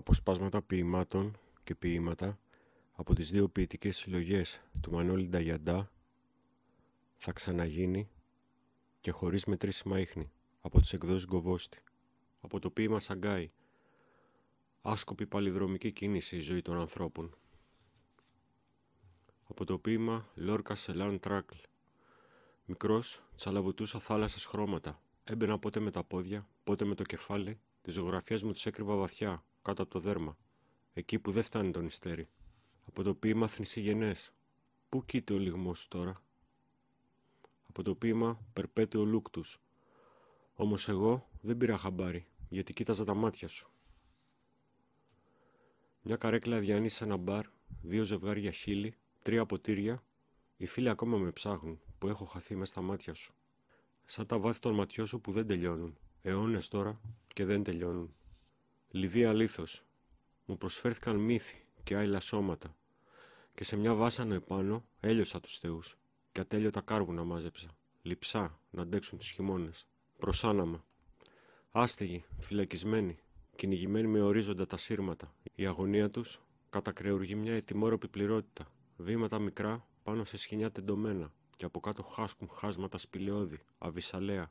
αποσπάσματα ποιημάτων και ποίηματα από τις δύο ποιητικές συλλογές του Μανώλη Νταγιαντά «Θα ξαναγίνει» και «Χωρίς μετρήσιμα ίχνη» από τις εκδόσεις Γκοβόστη, από το ποίημα Σαγκάι «Άσκοπη παλιδρομική κίνηση η ζωή των ανθρώπων» από το ποίημα «Λόρκα Σελάν Τράκλ» «Μικρός, τσαλαβουτούσα θάλασσα χρώματα, έμπαινα πότε με τα πόδια, πότε με το κεφάλι, Της ζωγραφιές μου τις έκρυβα βαθιά, κάτω από το δέρμα, εκεί που δεν φτάνει το νηστέρι. Από το ποίημα θνησιγενές. Πού κείται ο λιγμός τώρα. Από το ποίημα Περπέτειο λούκτους. Όμως εγώ δεν πήρα χαμπάρι, γιατί κοίταζα τα μάτια σου. Μια καρέκλα διανύει σε ένα μπαρ, δύο ζευγάρια χείλη, τρία ποτήρια. Οι φίλοι ακόμα με ψάχνουν, που έχω χαθεί μέσα στα μάτια σου. Σαν τα βάθη των ματιών σου που δεν τελειώνουν. Αιώνες τώρα και δεν τελειώνουν. Λιδία λίθος. Μου προσφέρθηκαν μύθοι και άειλα σώματα. Και σε μια βάσανο επάνω έλειωσα τους θεούς. Και ατέλειωτα κάρβουνα μάζεψα. Λυψά να αντέξουν τους χειμώνες. Προσάναμα, Άστεγοι, φυλακισμένοι, κυνηγημένοι με ορίζοντα τα σύρματα. Η αγωνία τους κατακρεουργεί μια ετοιμόρροπη πληρότητα. Βήματα μικρά πάνω σε σχοινιά τεντωμένα και από κάτω χάσκουν χάσματα σπηλαιώδη, αβυσαλαία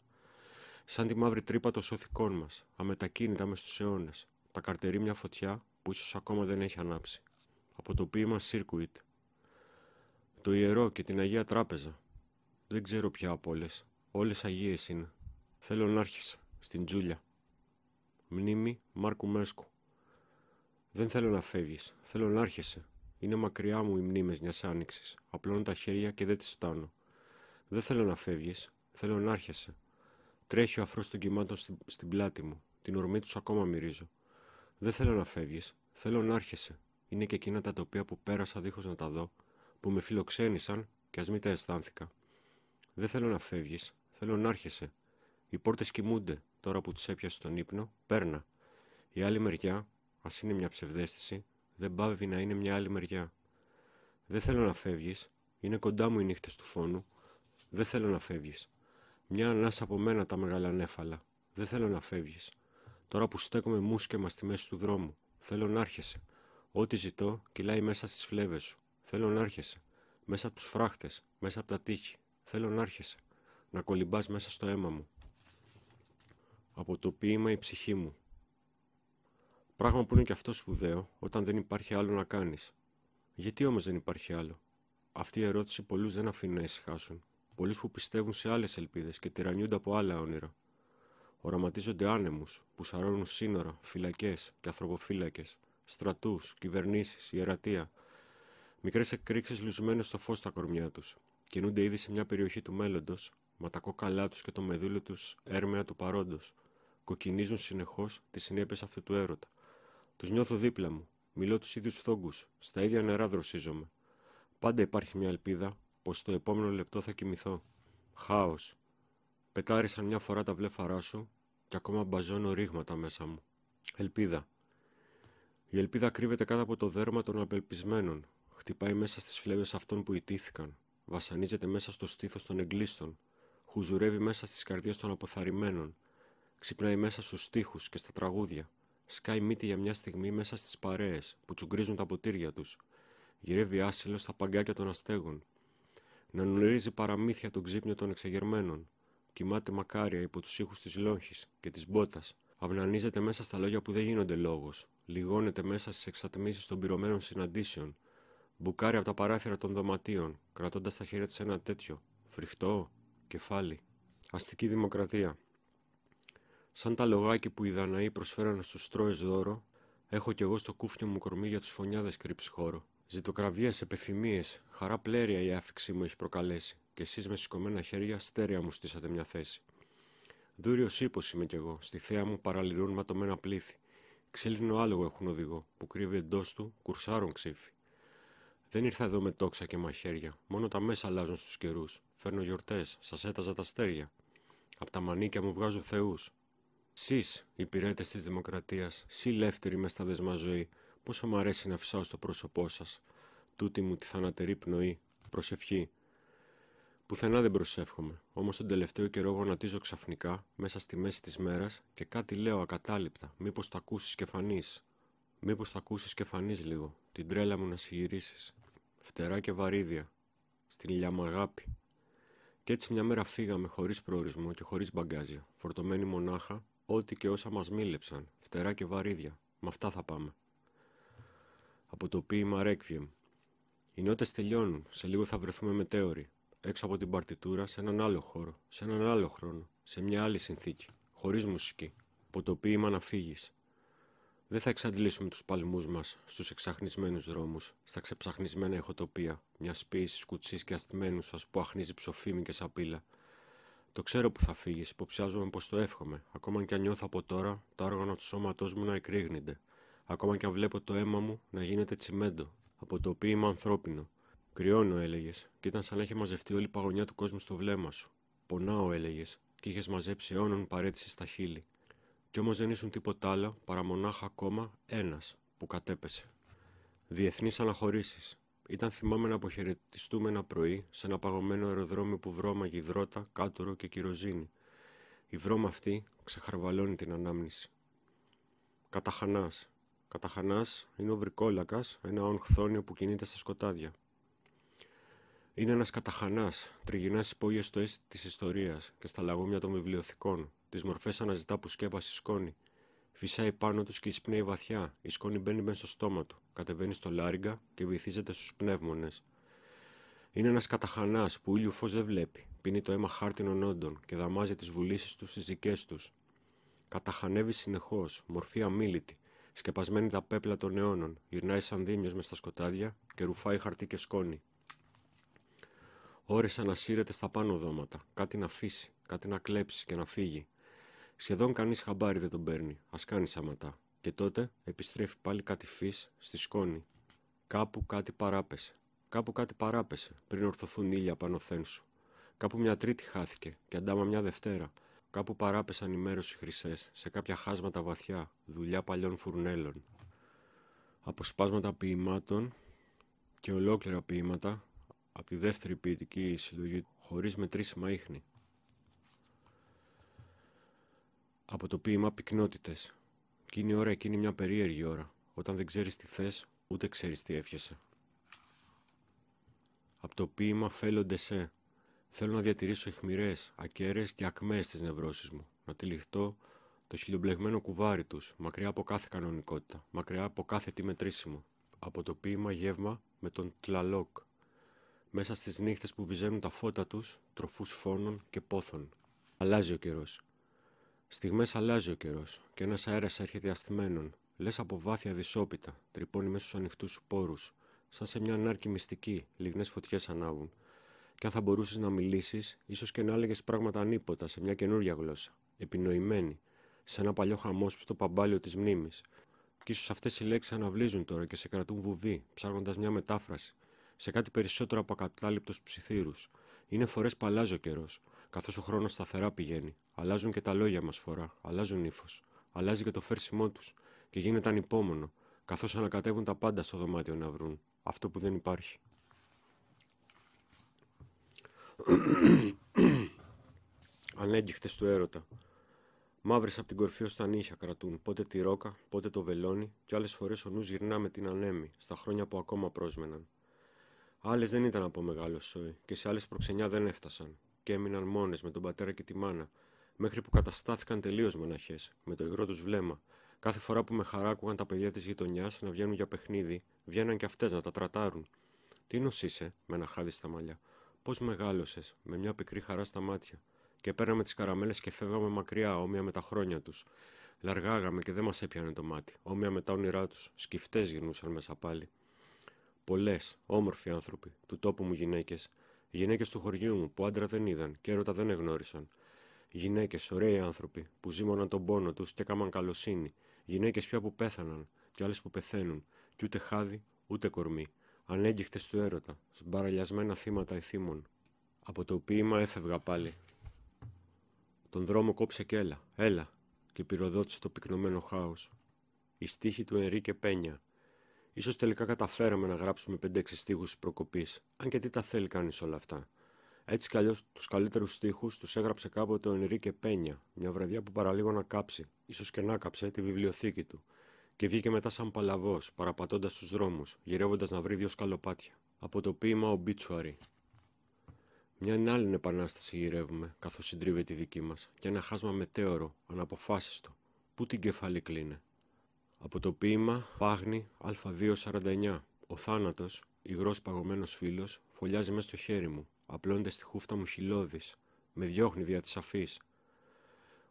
σαν τη μαύρη τρύπα των σωθικών μας, αμετακίνητα μες στου αιώνες. Τα καρτερεί μια φωτιά που ίσως ακόμα δεν έχει ανάψει. Από το ποίημα Circuit. Το ιερό και την Αγία Τράπεζα. Δεν ξέρω πια από όλες. Όλες Αγίες είναι. Θέλω να άρχισε. στην Τζούλια. Μνήμη Μάρκου Μέσκου. Δεν θέλω να φεύγεις, θέλω να άρχισε. Είναι μακριά μου οι μνήμες μιας άνοιξης. Απλώνω τα χέρια και δεν τις φτάνω. Δεν θέλω να φεύγεις, θέλω να άρχισε. Τρέχει ο αφρός των κυμάτων στην, πλάτη μου. Την ορμή τους ακόμα μυρίζω. Δεν θέλω να φεύγεις. Θέλω να άρχεσαι. Είναι και εκείνα τα τοπία που πέρασα δίχως να τα δω, που με φιλοξένησαν και ας μην τα αισθάνθηκα. Δεν θέλω να φεύγεις. Θέλω να άρχεσαι. Οι πόρτες κοιμούνται τώρα που τις έπιασε τον ύπνο. Πέρνα. Η άλλη μεριά, ας είναι μια ψευδέστηση, δεν πάβει να είναι μια άλλη μεριά. Δεν θέλω να φεύγεις. Είναι κοντά μου οι νύχτες του φόνου. Δεν θέλω να φεύγεις. Μια ανάσα από μένα τα μεγάλα νέφαλα. Δεν θέλω να φεύγεις. Τώρα που στέκομαι μουσκεμα στη μέση του δρόμου. Θέλω να άρχεσαι. Ό,τι ζητώ κυλάει μέσα στις φλέβες σου. Θέλω να άρχεσαι. Μέσα από τους φράχτες, μέσα από τα τείχη. Θέλω να άρχεσαι. Να κολυμπάς μέσα στο αίμα μου. Από το ποίημα η ψυχή μου. Πράγμα που είναι και αυτό σπουδαίο όταν δεν υπάρχει άλλο να κάνεις. Γιατί όμως δεν υπάρχει άλλο. Αυτή η ερώτηση πολλούς δεν αφήνει να ησυχάσουν πολλοί που πιστεύουν σε άλλες ελπίδες και τυραννιούνται από άλλα όνειρα. Οραματίζονται άνεμους που σαρώνουν σύνορα, φυλακές και ανθρωποφύλακες, στρατούς, κυβερνήσεις, ιερατεία. Μικρές εκρήξεις λουσμένες στο φως στα κορμιά τους. Κινούνται ήδη σε μια περιοχή του μέλλοντος, μα τα κόκαλά τους και το μεδούλι τους έρμεα του παρόντος. Κοκκινίζουν συνεχώς τις συνέπειες αυτού του έρωτα. Τους νιώθω δίπλα μου, μιλώ τους ίδιους φθόγκους, στα ίδια νερά δροσίζομαι. Πάντα υπάρχει μια ελπίδα πως το επόμενο λεπτό θα κοιμηθώ. Χάος. Πετάρισαν μια φορά τα βλέφαρά σου και ακόμα μπαζώνω ρήγματα μέσα μου. Ελπίδα. Η ελπίδα κρύβεται κάτω από το δέρμα των απελπισμένων. Χτυπάει μέσα στις φλέβες αυτών που ιτήθηκαν. Βασανίζεται μέσα στο στήθος των εγκλίστων. Χουζουρεύει μέσα στις καρδιές των αποθαρημένων. Ξυπνάει μέσα στους στίχους και στα τραγούδια. Σκάει μύτη για μια στιγμή μέσα στις παρέες που τσουγκρίζουν τα ποτήρια τους. Γυρεύει άσυλο στα παγκάκια των αστέγων να νουρίζει παραμύθια τον ξύπνιο των εξεγερμένων. Κοιμάται μακάρια υπό τους ήχους της λόγχης και της μπότας. Αυνανίζεται μέσα στα λόγια που δεν γίνονται λόγος. Λιγώνεται μέσα στις εξατμίσεις των πυρωμένων συναντήσεων. Μπουκάρει από τα παράθυρα των δωματίων, κρατώντας στα χέρια της ένα τέτοιο φρικτό κεφάλι. Αστική δημοκρατία. Σαν τα λογάκι που οι Δαναοί προσφέραν στου Τρόε δώρο, έχω κι εγώ στο κούφιο μου κορμί για τους φωνιάδες κρύψη χώρο. Ζητοκραβίε, επεφημίε, χαρά πλέρια η άφηξή μου έχει προκαλέσει, και εσείς με σηκωμένα χέρια στέρια μου στήσατε μια θέση. Δούριος ύπος είμαι κι εγώ, στη θέα μου παραλυρούν ματωμένα πλήθη. Ξύλινο άλογο έχουν οδηγό, που κρύβει εντός του κουρσάρων ξύφη. Δεν ήρθα εδώ με τόξα και μαχαίρια, μόνο τα μέσα αλλάζουν στους καιρούς. Φέρνω γιορτές, σας έταζα τα στέρια. Απ' τα μανίκια μου βγάζω θεούς. Σεις, υπηρέτες της δημοκρατίας, σι μες στα δεσμά ζωή, Πόσο μου αρέσει να φυσάω στο πρόσωπό σας. τούτη μου τη θανατερή πνοή, προσευχή. Πουθενά δεν προσεύχομαι, Όμως τον τελευταίο καιρό γονατίζω ξαφνικά, μέσα στη μέση της μέρας και κάτι λέω ακατάληπτα, Μήπως το ακούσεις και φανείς. Μήπως το ακούσεις και φανείς λίγο, την τρέλα μου να συγυρίσεις. Φτερά και βαρύδια, στην ηλιά μου αγάπη. Κι έτσι μια μέρα φύγαμε χωρίς προορισμό και χωρίς μπαγκάζια, φορτωμένοι μονάχα, ό,τι και όσα μας μίλεψαν, φτερά και βαρύδια. Με αυτά θα πάμε από το ποίημα Requiem. Οι νότες τελειώνουν, σε λίγο θα βρεθούμε μετέωροι, έξω από την παρτιτούρα, σε έναν άλλο χώρο, σε έναν άλλο χρόνο, σε μια άλλη συνθήκη, χωρίς μουσική, από το ποίημα να φύγεις. Δεν θα εξαντλήσουμε τους παλμούς μας στους εξαχνισμένους δρόμους, στα ξεψαχνισμένα εχοτοπία, μιας ποιήσης κουτσής και αστημένου σας που αχνίζει ψοφίμη και σαπίλα. Το ξέρω που θα φύγεις, υποψιάζομαι πως το εύχομαι, ακόμα και αν νιώθω από τώρα τα όργανα του σώματός μου να εκρήγνεται, ακόμα και αν βλέπω το αίμα μου να γίνεται τσιμέντο, από το οποίο είμαι ανθρώπινο. Κρυώνω, έλεγες, και ήταν σαν να είχε μαζευτεί όλη η παγωνιά του κόσμου στο βλέμμα σου. Πονάω, έλεγες, και είχες μαζέψει αιώνων παρέτηση στα χείλη. Κι όμως δεν ήσουν τίποτα άλλο παρά μονάχα ακόμα ένας που κατέπεσε. Διεθνείς αναχωρήσεις. Ήταν θυμάμαι να αποχαιρετιστούμε ένα πρωί σε ένα παγωμένο αεροδρόμιο που βρώμα γυδρότα, κάτωρο και κυροζίνη. Η βρώμα αυτή ξεχαρβαλώνει την ανάμνηση. Καταχανάς, Καταχανάς είναι ο βρικόλακας, ένα όνχθόνιο που κινείται στα σκοτάδια. Είναι ένας καταχανάς, τριγυνά στις πόγιες στοές της ιστορίας και στα λαγούμια των βιβλιοθηκών, τις μορφές αναζητά που σκέπασε σκόνη. Φυσάει πάνω τους και εισπνέει βαθιά, η σκόνη μπαίνει μέσα στο στόμα του, κατεβαίνει στο λάριγκα και βυθίζεται στους πνεύμονες. Είναι ένας καταχανάς που ήλιου φως δεν βλέπει, πίνει το αίμα χάρτινων όντων και δαμάζει τις βουλήσεις του στις δικές τους. Καταχανεύει συνεχώς, μορφή αμήλυτη, σκεπασμένη τα πέπλα των αιώνων, γυρνάει σαν δίμιος μες στα σκοτάδια και ρουφάει χαρτί και σκόνη. Ώρες ανασύρεται στα πάνω δώματα, κάτι να αφήσει, κάτι να κλέψει και να φύγει. Σχεδόν κανείς χαμπάρι δεν τον παίρνει, ας κάνει σαματά. Και τότε επιστρέφει πάλι κάτι φύς στη σκόνη. Κάπου κάτι παράπεσε. Κάπου κάτι παράπεσε πριν ορθωθούν ήλια πάνω σου. Κάπου μια τρίτη χάθηκε και αντάμα μια Δευτέρα. Κάπου παράπεσαν οι μέρες οι χρυσές, σε κάποια χάσματα βαθιά, δουλειά παλιών φουρνέλων. Αποσπάσματα ποιημάτων και ολόκληρα ποιήματα από τη δεύτερη ποιητική συλλογή, χωρίς μετρήσιμα ίχνη. Από το ποίημα πυκνότητες. Και ώρα εκείνη μια περίεργη ώρα, όταν δεν ξέρεις τι θες, ούτε ξέρεις τι έφιασε. Από το ποίημα φέλλονται σε, Θέλω να διατηρήσω αιχμηρές, ακέραιες και ακμαίε τι νευρώσεις μου, να τυλιχτώ το χιλιομπλεγμένο κουβάρι τους, μακριά από κάθε κανονικότητα, μακριά από κάθε τι μετρήσιμο, από το ποίημα γεύμα με τον τλαλόκ, μέσα στις νύχτες που βυζαίνουν τα φώτα τους, τροφούς φόνων και πόθων. Αλλάζει ο καιρός. Στιγμές αλλάζει ο καιρός, και ένας αέρας έρχεται ασθμένον, λες από βάθια δυσόπιτα, τρυπώνει μέσα στους ανοιχτούς σου πόρου, σαν σε μια ανάρκη μυστική, λιγνές φωτιές ανάβουν και αν θα μπορούσες να μιλήσεις, ίσως και να έλεγες πράγματα ανίποτα σε μια καινούρια γλώσσα, επινοημένη, σε ένα παλιό χαμόσπιτο παμπάλιο της μνήμης. Και ίσως αυτές οι λέξεις αναβλύζουν τώρα και σε κρατούν βουβή, ψάχνοντας μια μετάφραση, σε κάτι περισσότερο από ακατάληπτους ψιθύρους. Είναι φορές αλλάζει ο καιρός, καθώς ο χρόνος σταθερά πηγαίνει. Αλλάζουν και τα λόγια μας φορά, αλλάζουν ύφος. Αλλάζει και το φέρσιμό τους και γίνεται ανυπόμονο, καθώς ανακατεύουν τα πάντα στο δωμάτιο να βρουν αυτό που δεν υπάρχει. Ανέγκυχτες του έρωτα. Μαύρες από την κορφή ως τα νύχια κρατούν, πότε τη ρόκα, πότε το βελόνι, Κι άλλες φορές ο νους γυρνά με την ανέμη, στα χρόνια που ακόμα πρόσμεναν. Άλλες δεν ήταν από μεγάλο σόι, και σε άλλες προξενιά δεν έφτασαν, και έμειναν μόνες με τον πατέρα και τη μάνα, μέχρι που καταστάθηκαν τελείως μοναχές, με το υγρό τους βλέμμα. Κάθε φορά που με χαράκουγαν τα παιδιά της γειτονιάς να βγαίνουν για παιχνίδι, βγαίναν και αυτές να τα τρατάρουν. Τι νοσ με ένα χάδι στα μαλλιά πώ μεγάλωσες, με μια πικρή χαρά στα μάτια. Και παίρναμε τις καραμέλες και φεύγαμε μακριά, όμοια με τα χρόνια τους. Λαργάγαμε και δεν μας έπιανε το μάτι, όμοια με τα όνειρά τους. Σκυφτές γυρνούσαν μέσα πάλι. Πολλές, όμορφοι άνθρωποι, του τόπου μου γυναίκες, γυναίκες του χωριού μου που άντρα δεν είδαν και έρωτα δεν εγνώρισαν. Γυναίκες, ωραίοι άνθρωποι, που ζήμωναν τον πόνο τους και έκαναν καλοσύνη. Γυναίκες πια που πέθαναν, και άλλες που πεθαίνουν, και ούτε χάδι, ούτε κορμί ανέγκυχτες του έρωτα, σμπαραλιασμένα θύματα εθήμων. Από το ποίημα έφευγα πάλι. Τον δρόμο κόψε και έλα, έλα, και πυροδότησε το πυκνωμένο χάος. Η στίχη του Ερή και Πένια. Ίσως τελικά καταφέραμε να γραψουμε πεντε πέντε-έξι στίχους προκοπής, αν και τι τα θέλει κάνεις όλα αυτά. Έτσι κι αλλιώς τους καλύτερους στίχους τους έγραψε κάποτε ο Ενρίκε Πένια, μια βραδιά που παραλίγο να κάψει, ίσως και να κάψε τη βιβλιοθήκη του, και βγήκε μετά σαν παλαβός, παραπατώντας του δρόμους, γυρεύοντας να βρει δύο σκαλοπάτια. Από το ποίημα Μπίτσουαρι» Μια άλλη επανάσταση γυρεύουμε, καθώς συντρίβεται η δική μας, και ένα χάσμα μετέωρο, αναποφάσιστο. Πού την κεφαλή κλείνε. Από το ποίημα Πάγνη Α249. Ο θάνατος, υγρός παγωμένος φίλος, φωλιάζει μέσα στο χέρι μου, απλώνεται στη χούφτα μου χιλώδη, με διώχνει δια της αφής,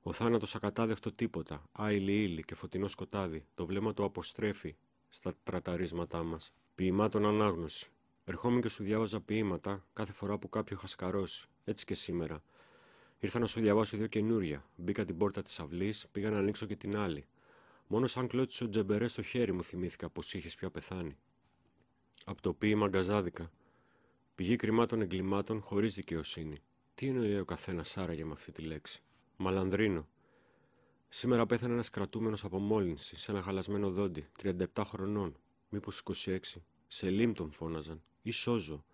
ο θάνατο ακατάδεχτο τίποτα, άειλη ύλη και φωτεινό σκοτάδι, το βλέμμα του αποστρέφει στα τραταρίσματά μας. Ποιημάτων ανάγνωση. Ερχόμουν και σου διάβαζα ποίηματα κάθε φορά που κάποιο είχα έτσι και σήμερα. Ήρθα να σου διαβάσω δύο καινούρια. Μπήκα την πόρτα της αυλής, πήγα να ανοίξω και την άλλη. Μόνο σαν κλώτησε ο τζεμπερέ στο χέρι μου θυμήθηκα πως είχες πια πεθάνει. Από το ποίημα αγκαζάδικα. Πηγή κρυμάτων εγκλημάτων χωρίς δικαιοσύνη. Τι εννοεί ο καθένας άραγε με αυτή τη λέξη. Μαλανδρίνο. Σήμερα πέθανε ένας κρατούμενος από μόλυνση σε ένα χαλασμένο δόντι, 37 χρονών, μήπως 26. Σελίμ τον φώναζαν, ή σώζω.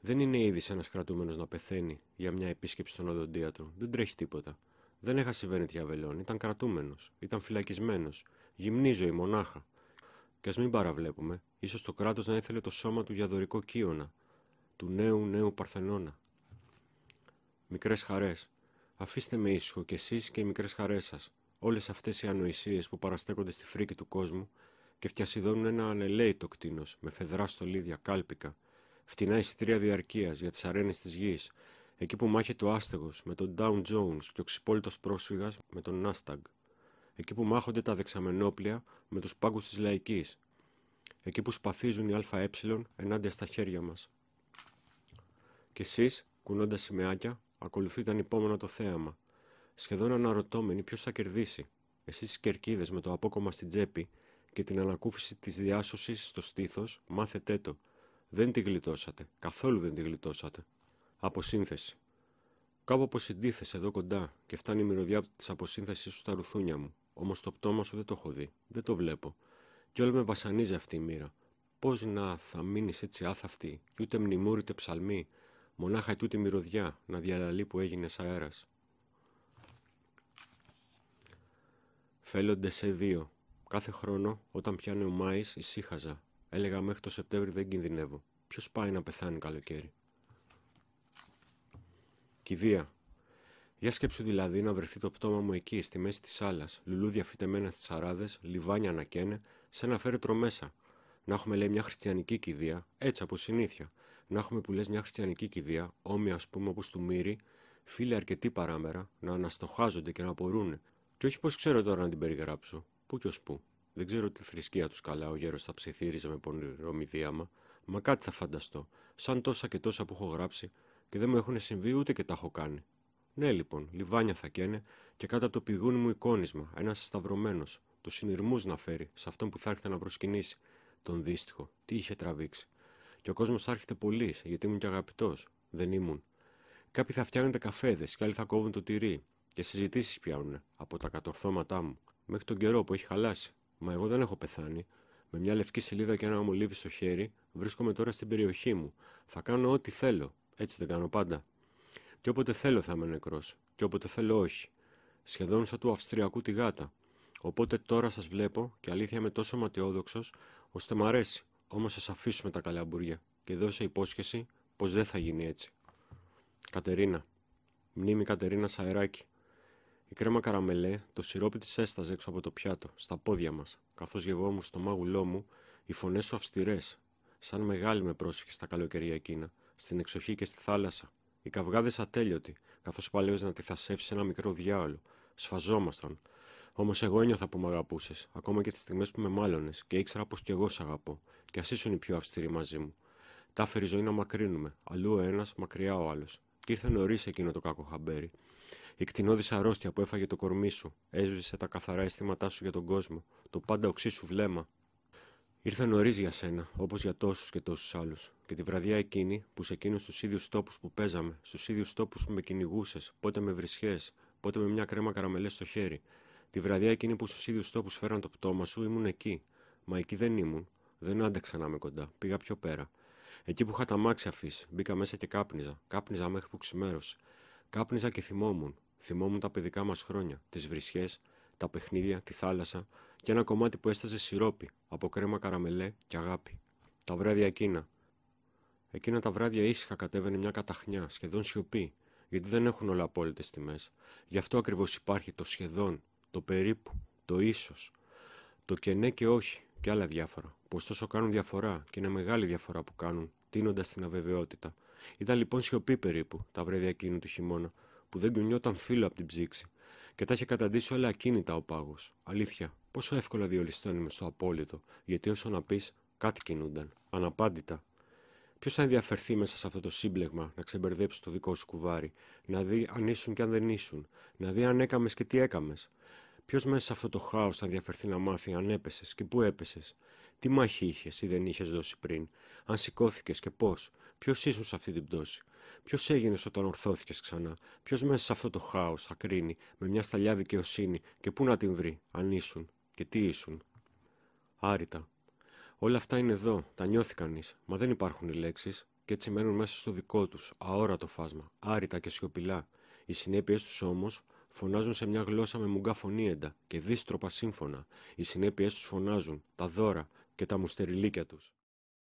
Δεν είναι ήδη ένας κρατούμενος να πεθαίνει για μια επίσκεψη στον οδοντίατρο. Δεν τρέχει τίποτα. Δεν έχασε βένετια αβελών. Ήταν κρατούμενος. Ήταν φυλακισμένος. Γυμνή ζωή μονάχα. Και ας μην παραβλέπουμε, ίσως το κράτος να ήθελε το σώμα του για δωρικό Του νέου νέου Παρθενώνα. Μικρές χαρές, Αφήστε με ήσυχο κι εσείς και οι μικρές χαρές σας, όλες αυτές οι ανοησίες που παραστέκονται στη φρίκη του κόσμου και φτιασιδώνουν ένα ανελαίητο κτίνος με φεδρά στολίδια, κάλπικα, φτηνά εισιτήρια διαρκείας για τις αρένες της γης, εκεί που μάχεται ο άστεγος με τον Down Jones και ο ξυπόλυτος πρόσφυγας με τον Νάσταγκ, εκεί που μάχονται τα δεξαμενόπλια με τους πάγκους της λαϊκής, εκεί που σπαθίζουν οι ΑΕ ενάντια στα χέρια μας. Κι εσείς, κουνώντας σημαίακια, Ακολουθεί ήταν το θέαμα. Σχεδόν αναρωτώμενοι ποιος θα κερδίσει. Εσείς οι κερκίδες με το απόκομα στην τσέπη και την ανακούφιση της διάσωσης στο στήθος, μάθετε το. Δεν τη γλιτώσατε. Καθόλου δεν τη γλιτώσατε. Αποσύνθεση. Κάπου αποσυντήθεσαι εδώ κοντά και φτάνει η μυρωδιά της αποσύνθεσης σου στα ρουθούνια μου. Όμως το πτώμα σου δεν το έχω δει. Δεν το βλέπω. Κι όλο με βασανίζει αυτή η μοίρα. Πώς να θα μείνεις έτσι άθαυτη, και ούτε μνημούρητε ψαλμί, μονάχα η τούτη μυρωδιά να διαλαλεί που έγινε αέρα. Φέλονται σε δύο. Κάθε χρόνο, όταν πιάνει ο Μάης, ησύχαζα. Έλεγα μέχρι το Σεπτέμβρη δεν κινδυνεύω. Ποιος πάει να πεθάνει καλοκαίρι. Κηδεία. Για σκέψου δηλαδή να βρεθεί το πτώμα μου εκεί, στη μέση της άλλα, λουλούδια φυτεμένα στις αράδες, λιβάνια να καίνε, σε ένα φέρετρο μέσα. Να έχουμε λέει μια χριστιανική κηδεία, έτσι από συνήθεια, να έχουμε που λες μια χριστιανική κηδεία, όμοια ας πούμε όπως του Μύρη, φίλοι αρκετοί παράμερα, να αναστοχάζονται και να απορούν. Και όχι πως ξέρω τώρα να την περιγράψω, πού κι ως πού. Δεν ξέρω τι θρησκεία τους καλά ο γέρος θα ψιθύριζε με πονηρομηδίαμα, μα κάτι θα φανταστώ, σαν τόσα και τόσα που δεν ξερω τι θρησκεια του καλα ο γερο θα ψιθυριζε με πονηρο μηδιαμα γράψει και δεν μου έχουν συμβεί ούτε και τα έχω κάνει. Ναι, λοιπόν, λιβάνια θα καίνε και κάτω από το πηγούνι μου εικόνισμα, ένας σταυρωμένος, του συνειρμού να φέρει σε αυτόν που θα έρχεται να προσκυνήσει, τον δύστιχο, τι είχε τραβήξει. Και ο κόσμος άρχεται πολύ, γιατί ήμουν και αγαπητός. Δεν ήμουν. Κάποιοι θα φτιάχνετε καφέδες και άλλοι θα κόβουν το τυρί. Και συζητήσεις πιάνουν από τα κατορθώματά μου. Μέχρι τον καιρό που έχει χαλάσει. Μα εγώ δεν έχω πεθάνει. Με μια λευκή σελίδα και ένα ομολύβι στο χέρι, βρίσκομαι τώρα στην περιοχή μου. Θα κάνω ό,τι θέλω. Έτσι δεν κάνω πάντα. Και όποτε θέλω θα είμαι νεκρός. Και όποτε θέλω όχι. Σχεδόν σαν του Αυστριακού τη γάτα. Οπότε τώρα σας βλέπω και αλήθεια είμαι τόσο ματιόδοξος, ώστε μ' αρέσει. Όμως ας αφήσουμε τα καλά μπουρια και δώσε υπόσχεση πως δεν θα γίνει έτσι. Κατερίνα. Μνήμη Κατερίνα Σαεράκη. Η κρέμα καραμελέ, το σιρόπι της έσταζε έξω από το πιάτο, στα πόδια μας, καθώς γευόμουν στο μάγουλό μου οι φωνές σου αυστηρές, σαν μεγάλη με πρόσεχε στα καλοκαιρία εκείνα, στην εξοχή και στη θάλασσα. Οι καυγάδες ατέλειωτοι, καθώς παλαιό να τη θασέψεις ένα μικρό διάολο, σφαζόμασταν, Όμως εγώ ένιωθα που με αγαπούσες, ακόμα και τις στιγμές που με μάλωνες και ήξερα πως κι εγώ σ' αγαπώ, και ας ήσουν οι πιο αυστηροί μαζί μου. Τα η ζωή να μακρύνουμε, αλλού ο ένας, μακριά ο άλλος. Και ήρθε νωρίς εκείνο το κάκο χαμπέρι. Η κτηνώδης αρρώστια που έφαγε το κορμί σου, έσβησε τα καθαρά αισθήματά σου για τον κόσμο, το πάντα οξύ σου βλέμμα. Ήρθε νωρίς για σένα, όπως για τόσους και τόσους άλλους, και τη βραδιά εκείνη που σε εκείνους τους ίδιους τόπους που παίζαμε, στους ίδιους τόπους που με κυνηγούσες, πότε με βρισχές, πότε με μια κρέμα καραμελές στο χέρι, Τη βραδιά εκείνη που στους ίδιους τόπους φέραν το πτώμα σου ήμουν εκεί. Μα εκεί δεν ήμουν. Δεν άντεξα να είμαι κοντά. Πήγα πιο πέρα. Εκεί που είχα τα μάξια αφή, μπήκα μέσα και κάπνιζα. Κάπνιζα μέχρι που ξημέρωσε. Κάπνιζα και θυμόμουν. Θυμόμουν τα παιδικά μας χρόνια, τις βρυσιέ, τα παιχνίδια, τη θάλασσα και ένα κομμάτι που έσταζε σιρόπι από κρέμα καραμελέ και αγάπη. Τα βράδια εκείνα. Εκείνα τα βράδια ήσυχα κατέβαινε μια καταχνιά, σχεδόν σιωπή, γιατί δεν έχουν όλα απόλυτες τιμές. Γι' αυτό ακριβώς υπάρχει το σχεδόν το περίπου, το ίσως. το και ναι και όχι και άλλα διάφορα, που ωστόσο κάνουν διαφορά και είναι μεγάλη διαφορά που κάνουν, τίνοντας την αβεβαιότητα. Ήταν λοιπόν σιωπή περίπου τα βρέδια εκείνου του χειμώνα, που δεν κουνιόταν φίλο από την ψήξη, και τα είχε καταντήσει όλα ακίνητα ο πάγος. Αλήθεια, πόσο εύκολα διολυστώνουμε στο απόλυτο, γιατί όσο να πεις, κάτι κινούνταν, αναπάντητα. Ποιος θα ενδιαφερθεί μέσα σε αυτό το σύμπλεγμα να ξεμπερδέψει το δικό σου κουβάρι, να δει αν ήσουν και αν δεν ήσουν, να δει αν έκαμες και τι έκαμες, Ποιος μέσα σε αυτό το χάος θα διαφερθεί να μάθει αν έπεσες και πού έπεσες, τι μάχη είχες ή δεν είχες δώσει πριν, αν σηκώθηκες και πώς, ποιος ήσουν σε αυτή την πτώση, ποιος έγινε όταν ορθώθηκες ξανά, ποιος μέσα σε αυτό το χάος θα κρίνει με μια σταλιά δικαιοσύνη και πού να την βρει, αν ήσουν και τι ήσουν. Άρητα. Όλα αυτά είναι εδώ, τα νιώθει κανείς, μα δεν υπάρχουν οι λέξεις, και έτσι μένουν μέσα στο δικό τους, αόρατο φάσμα, άρρητα και σιωπηλά. Οι συνέπειες τους όμως Φωνάζουν σε μια γλώσσα με μουγκά φωνήεντα και δίστροπα σύμφωνα. Οι συνέπειε τους φωνάζουν, τα δώρα και τα μουστεριλίκια τους.